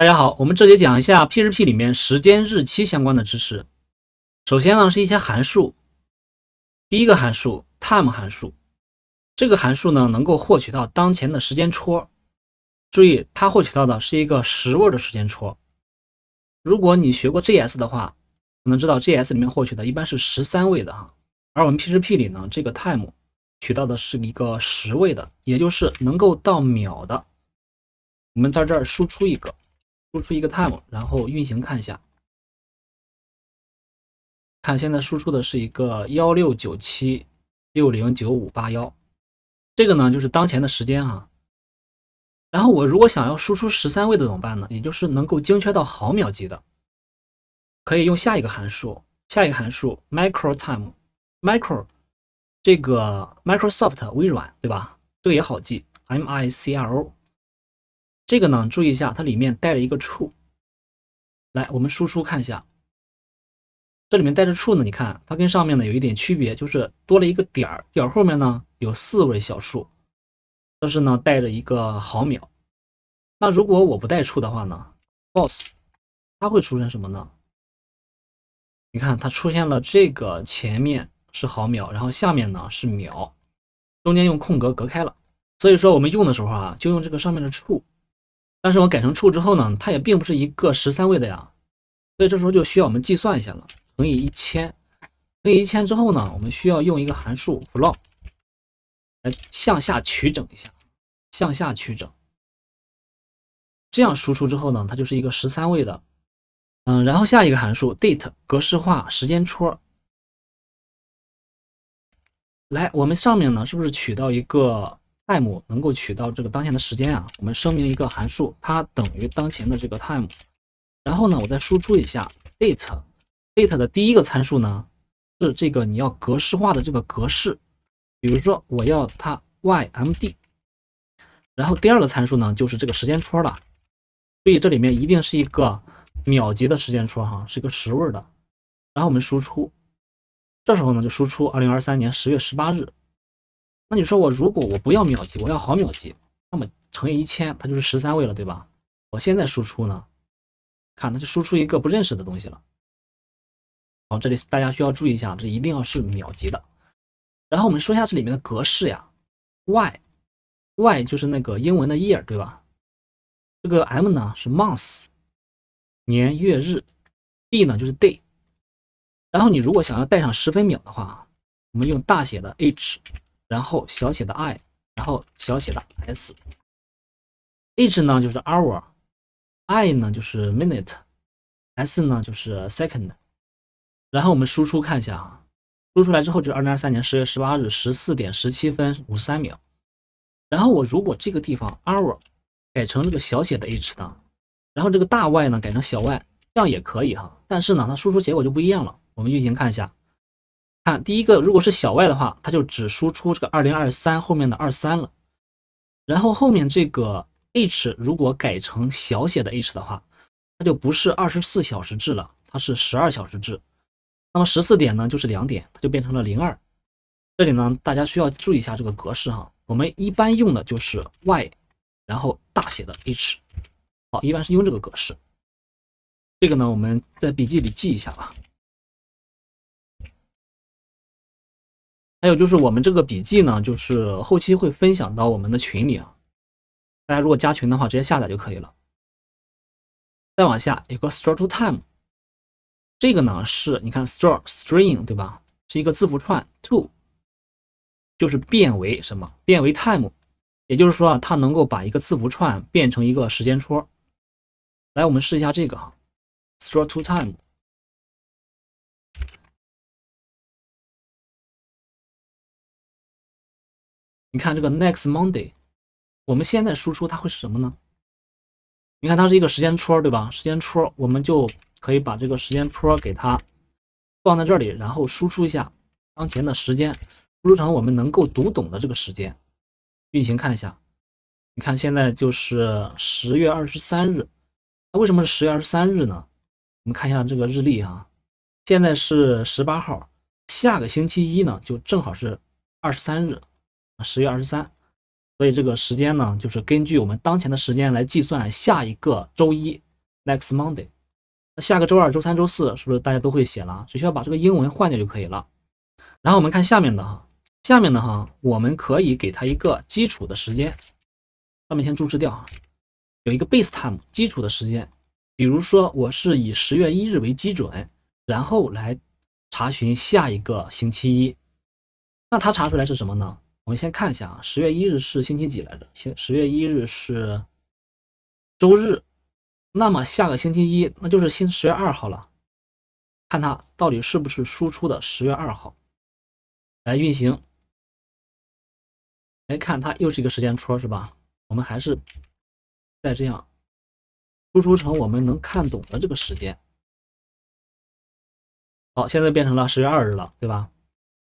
大家好，我们这节讲一下 PHP 里面时间日期相关的知识。首先呢是一些函数，第一个函数 time 函数，这个函数呢能够获取到当前的时间戳，注意它获取到的是一个十位的时间戳。如果你学过 JS 的话，可能知道 JS 里面获取的一般是十三位的哈，而我们 PHP 里呢，这个 time 取到的是一个十位的，也就是能够到秒的。我们在这儿输出一个。输出一个 time，然后运行看一下，看现在输出的是一个幺六九七六零九五八幺，这个呢就是当前的时间哈。然后我如果想要输出十三位的怎么办呢？也就是能够精确到毫秒级的，可以用下一个函数，下一个函数 microtime micro 这个 Microsoft 微软对吧？对也好记，M I C R O。这个呢，注意一下，它里面带了一个处。来，我们输出看一下，这里面带着处呢。你看，它跟上面呢有一点区别，就是多了一个点儿，点儿后面呢有四位小数，这是呢带着一个毫秒。那如果我不带处的话呢，boss，它会出现什么呢？你看，它出现了这个，前面是毫秒，然后下面呢是秒，中间用空格隔开了。所以说我们用的时候啊，就用这个上面的处。但是我改成处之后呢，它也并不是一个十三位的呀，所以这时候就需要我们计算一下了，乘以一千，乘以一千之后呢，我们需要用一个函数 f l o w 来向下取整一下，向下取整，这样输出之后呢，它就是一个十三位的，嗯，然后下一个函数 date 格式化时间戳，来，我们上面呢是不是取到一个？time 能够取到这个当前的时间啊，我们声明一个函数，它等于当前的这个 time，然后呢，我再输出一下 date，date 的第一个参数呢是这个你要格式化的这个格式，比如说我要它 YMD，然后第二个参数呢就是这个时间戳了，注意这里面一定是一个秒级的时间戳哈，是一个十位的，然后我们输出，这时候呢就输出二零二三年十月十八日。那你说我如果我不要秒级，我要毫秒级，那么乘以一千，它就是十三位了，对吧？我现在输出呢，看它就输出一个不认识的东西了。好，这里大家需要注意一下，这一定要是秒级的。然后我们说一下这里面的格式呀，Y，Y 就是那个英文的 year，对吧？这个 M 呢是 month，年月日，D 呢就是 day。然后你如果想要带上十分秒的话，我们用大写的 H。然后小写的 i，然后小写的 s，h 呢就是 hour，i 呢就是 minute，s 呢就是 second。然后我们输出看一下啊，输出来之后就是二零二三年十月十八日十四点十七分五十三秒。然后我如果这个地方 hour 改成这个小写的 h 呢，然后这个大 y 呢改成小 y，这样也可以哈。但是呢，它输出结果就不一样了。我们运行看一下。看第一个，如果是小 y 的话，它就只输出这个二零二三后面的二三了。然后后面这个 h 如果改成小写的 h 的话，它就不是二十四小时制了，它是十二小时制。那么十四点呢，就是两点，它就变成了零二。这里呢，大家需要注意一下这个格式哈，我们一般用的就是 y，然后大写的 h。好，一般是用这个格式。这个呢，我们在笔记里记一下吧。还有就是我们这个笔记呢，就是后期会分享到我们的群里啊，大家如果加群的话，直接下载就可以了。再往下，有个 str to time，这个呢是你看 str string 对吧？是一个字符串，to 就是变为什么？变为 time，也就是说啊，它能够把一个字符串变成一个时间戳。来，我们试一下这个 str to time。你看这个 next Monday，我们现在输出它会是什么呢？你看它是一个时间戳，对吧？时间戳，我们就可以把这个时间戳给它放在这里，然后输出一下当前的时间，输出成我们能够读懂的这个时间。运行看一下，你看现在就是十月二十三日，那为什么是十月二十三日呢？我们看一下这个日历啊，现在是十八号，下个星期一呢就正好是二十三日。十月二十三，所以这个时间呢，就是根据我们当前的时间来计算下一个周一 （next Monday）。那下个周二、周三、周四，是不是大家都会写了？只需要把这个英文换掉就可以了。然后我们看下面的哈，下面的哈，我们可以给它一个基础的时间，上面先注释掉啊，有一个 base time 基础的时间。比如说我是以十月一日为基准，然后来查询下一个星期一，那它查出来是什么呢？我们先看一下啊，十月一日是星期几来着？星十月一日是周日，那么下个星期一那就是新十月二号了。看它到底是不是输出的十月二号？来运行。来看它又是一个时间戳是吧？我们还是再这样输出成我们能看懂的这个时间。好，现在变成了十月二日了，对吧？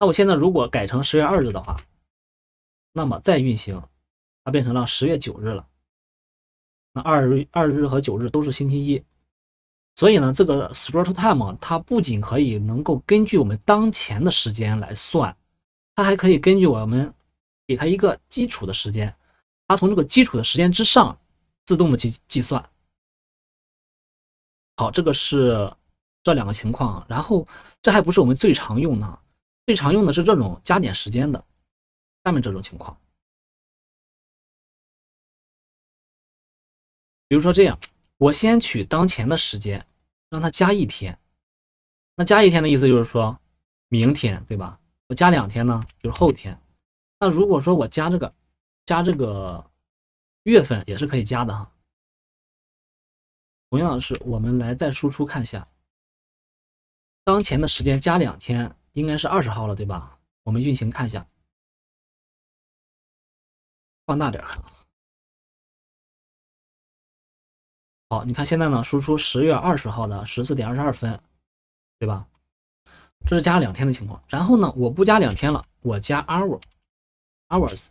那我现在如果改成十月二日的话。那么再运行，它变成了十月九日了。那二日、二日和九日都是星期一，所以呢，这个 strtotime time 它不仅可以能够根据我们当前的时间来算，它还可以根据我们给它一个基础的时间，它从这个基础的时间之上自动的去计算。好，这个是这两个情况，然后这还不是我们最常用的，最常用的是这种加减时间的。下面这种情况，比如说这样，我先取当前的时间，让它加一天。那加一天的意思就是说明天，对吧？我加两天呢，就是后天。那如果说我加这个，加这个月份也是可以加的哈。同样是我们来再输出看一下，当前的时间加两天应该是二十号了，对吧？我们运行看一下。放大点看。好，你看现在呢，输出十月二十号的十四点二十二分，对吧？这是加了两天的情况。然后呢，我不加两天了，我加 o u hours，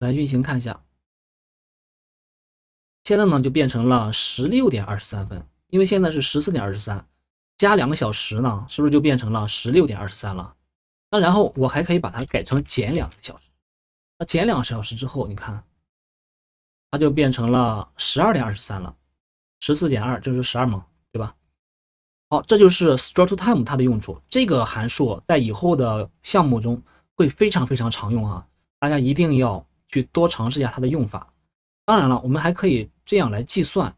来运行看一下。现在呢就变成了十六点二十三分，因为现在是十四点二十三，加两个小时呢，是不是就变成了十六点二十三了？那然后我还可以把它改成减两个小时。它减两个小时之后，你看，它就变成了十二点二十三了。十四减二就是十二嘛，对吧？好，这就是 strtotime time 它的用处。这个函数在以后的项目中会非常非常常用啊，大家一定要去多尝试一下它的用法。当然了，我们还可以这样来计算：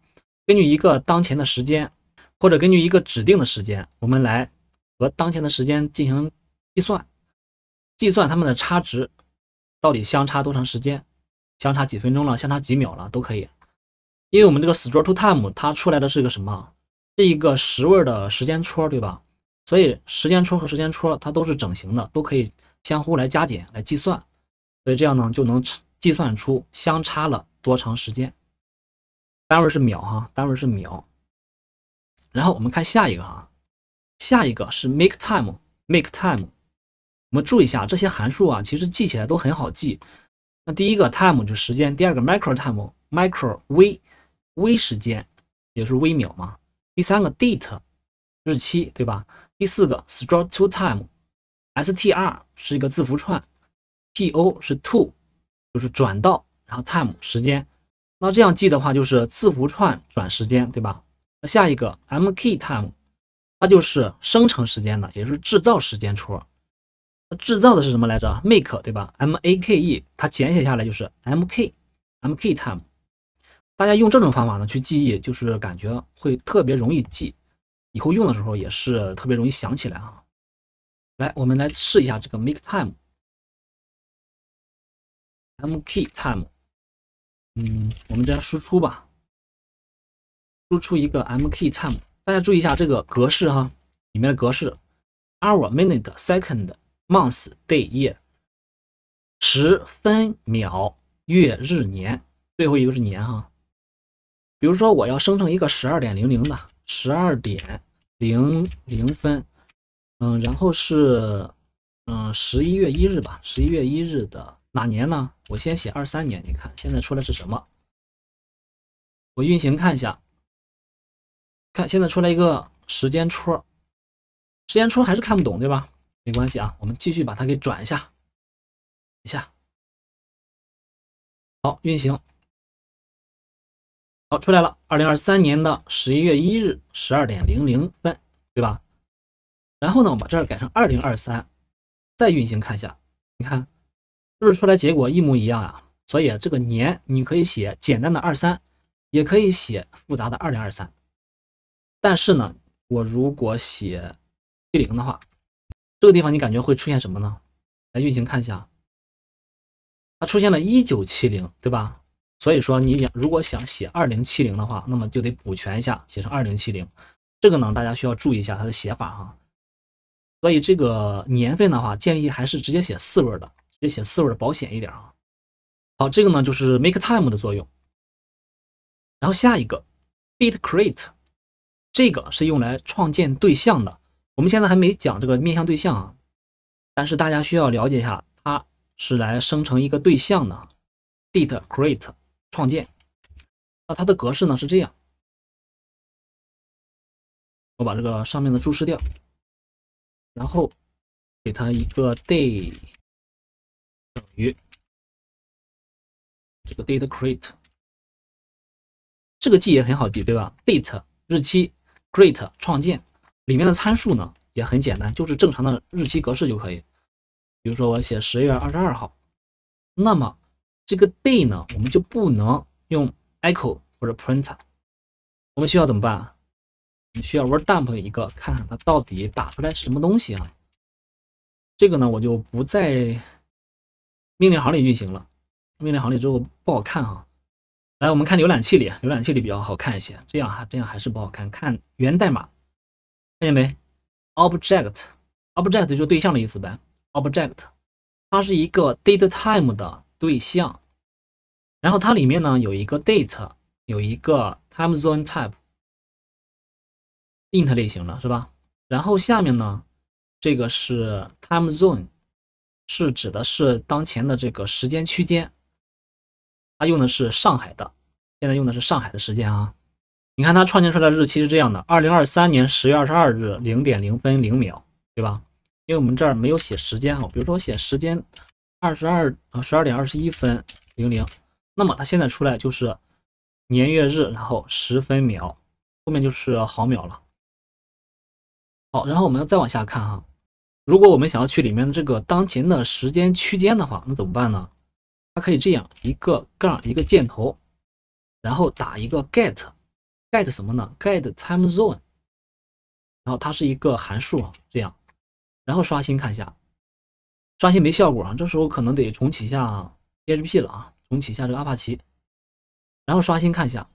根据一个当前的时间，或者根据一个指定的时间，我们来和当前的时间进行计算，计算它们的差值。到底相差多长时间？相差几分钟了？相差几秒了？都可以，因为我们这个 s t r a w t time 它出来的是个什么？是一个十位的时间戳，对吧？所以时间戳和时间戳它都是整形的，都可以相互来加减来计算，所以这样呢就能计算出相差了多长时间，单位是秒哈，单位是秒。然后我们看下一个哈，下一个是 make time，make time。我们注意一下这些函数啊，其实记起来都很好记。那第一个 time 就时间，第二个 micro time micro 微微时间，也是微秒嘛。第三个 date 日期，对吧？第四个 str to time，str 是一个字符串，to 是 to 就是转到，然后 time 时间。那这样记的话就是字符串转时间，对吧？那下一个 mk time，它就是生成时间的，也是制造时间戳。制造的是什么来着？make 对吧？M A K E，它简写下来就是 M K M K time。大家用这种方法呢去记忆，就是感觉会特别容易记，以后用的时候也是特别容易想起来啊。来，我们来试一下这个 make time，M K time。嗯，我们这样输出吧，输出一个 M K time。大家注意一下这个格式哈，里面的格式：hour minute second。month day year，时分秒月日年，最后一个是年哈。比如说，我要生成一个十二点零零的，十二点零零分，嗯，然后是嗯十一月一日吧，十一月一日的哪年呢？我先写二三年，你看现在出来是什么？我运行看一下，看现在出来一个时间戳，时间戳还是看不懂对吧？没关系啊，我们继续把它给转一下，一下，好运行，好出来了。二零二三年的十一月一日十二点零零分，对吧？然后呢，我把这儿改成二零二三，再运行看一下，你看是不是出来结果一模一样啊？所以这个年你可以写简单的二三，也可以写复杂的二零二三。但是呢，我如果写一零的话。这个地方你感觉会出现什么呢？来运行看一下，它出现了一九七零，对吧？所以说你想如果想写二零七零的话，那么就得补全一下，写成二零七零。这个呢，大家需要注意一下它的写法哈。所以这个年份的话，建议还是直接写四位的，直接写四位保险一点啊。好，这个呢就是 make time 的作用。然后下一个 b i a t create，这个是用来创建对象的。我们现在还没讲这个面向对象啊，但是大家需要了解一下，它是来生成一个对象的。date create 创建，那它的格式呢是这样。我把这个上面的注释掉，然后给它一个 day 等于这个 date create。这个记也很好记，对吧？date 日期，create 创建。里面的参数呢也很简单，就是正常的日期格式就可以。比如说我写十月二十二号，那么这个 day 呢，我们就不能用 echo 或者 p r i n t 我们需要怎么办？你需要 w o r d u m p 一个，看看它到底打出来什么东西啊。这个呢，我就不在命令行里运行了，命令行里之后不好看哈。来，我们看浏览器里，浏览器里比较好看一些。这样哈，这样还是不好看，看源代码。看见没？object，object 就对象的意思呗。object，它是一个 date time 的对象，然后它里面呢有一个 date，有一个 time zone type int 类型了，是吧？然后下面呢，这个是 time zone，是指的是当前的这个时间区间，它用的是上海的，现在用的是上海的时间啊。你看它创建出来的日期是这样的：二零二三年十月二十二日零点零分零秒，对吧？因为我们这儿没有写时间啊，比如说我写时间二十二十二点二十一分零零，那么它现在出来就是年月日，然后十分秒，后面就是毫秒了。好，然后我们再往下看哈，如果我们想要去里面这个当前的时间区间的话，那怎么办呢？它可以这样一个杠一个箭头，然后打一个 get。get 什么呢？get time zone，然后它是一个函数啊，这样，然后刷新看一下，刷新没效果啊，这时候可能得重启一下 PHP 了啊，重启一下这个阿帕奇，然后刷新看一下，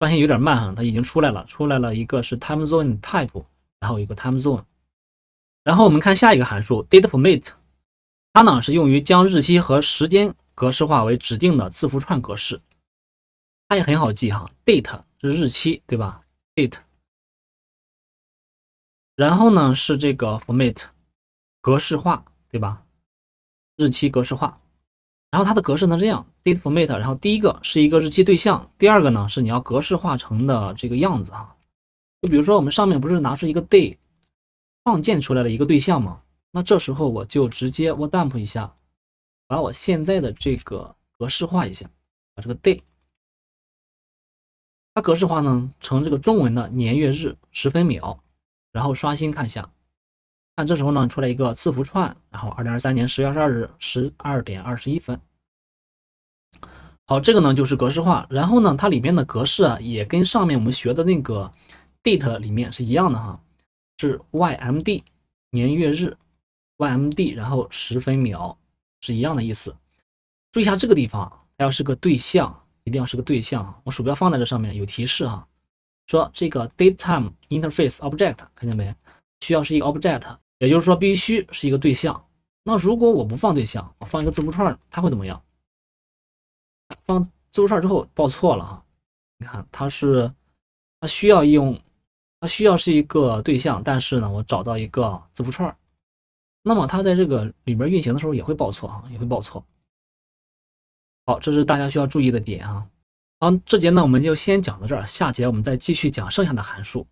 刷新有点慢哈，它已经出来了，出来了一个是 time zone type，然后一个 time zone，然后我们看下一个函数 date format，它呢是用于将日期和时间格式化为指定的字符串格式。它也很好记哈，date 是日期对吧？date，然后呢是这个 format 格式化对吧？日期格式化，然后它的格式呢这样，date format，然后第一个是一个日期对象，第二个呢是你要格式化成的这个样子哈。就比如说我们上面不是拿出一个 day 创建出来的一个对象吗？那这时候我就直接 w h a t u m p 一下，把我现在的这个格式化一下，把这个 day。它格式化呢成这个中文的年月日时分秒，然后刷新看一下，看这时候呢出来一个字符串，然后二零二三年十月二十二日十二点二十一分。好，这个呢就是格式化，然后呢它里面的格式啊也跟上面我们学的那个 date 里面是一样的哈，是 ymd 年月日 ymd，然后时分秒是一样的意思。注意一下这个地方，它要是个对象。一定要是个对象啊！我鼠标放在这上面有提示哈，说这个 daytime interface object 看见没？需要是一个 object，也就是说必须是一个对象。那如果我不放对象，我放一个字符串，它会怎么样？放字符串之后报错了啊！你看，它是它需要用，它需要是一个对象，但是呢，我找到一个字符串，那么它在这个里边运行的时候也会报错啊，也会报错。好，这是大家需要注意的点啊。好，这节呢我们就先讲到这儿，下节我们再继续讲剩下的函数。